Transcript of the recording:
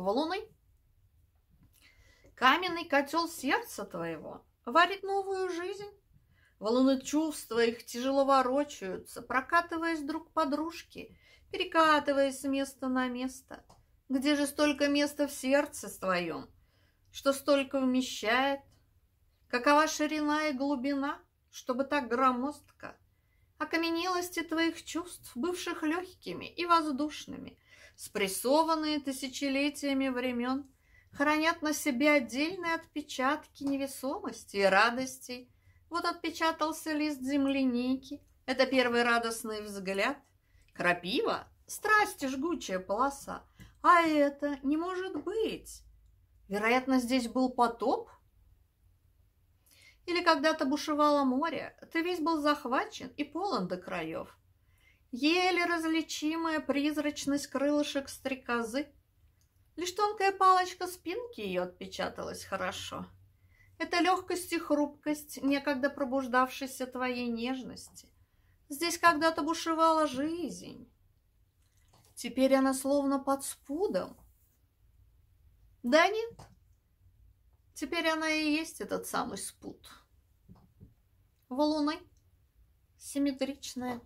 валуны. Каменный котел сердца твоего варит новую жизнь. Валуны чувства их тяжело ворочаются, прокатываясь друг по дружке, перекатываясь с места на место. Где же столько места в сердце твоем, что столько вмещает? Какова ширина и глубина, чтобы так громоздко? Окаменелости твоих чувств, бывших легкими и воздушными – спрессованные тысячелетиями времен, хранят на себе отдельные отпечатки невесомости и радостей. Вот отпечатался лист земляники, это первый радостный взгляд. Крапива – страсти жгучая полоса, а это не может быть. Вероятно, здесь был потоп? Или когда-то бушевало море, ты весь был захвачен и полон до краев еле различимая призрачность крылышек стрекозы. Лишь тонкая палочка спинки ее отпечаталась хорошо. Это легкость и хрупкость некогда пробуждавшейся твоей нежности. Здесь когда-то бушевала жизнь. Теперь она словно под спудом. Да нет, теперь она и есть этот самый спут. Валуны, симметричная,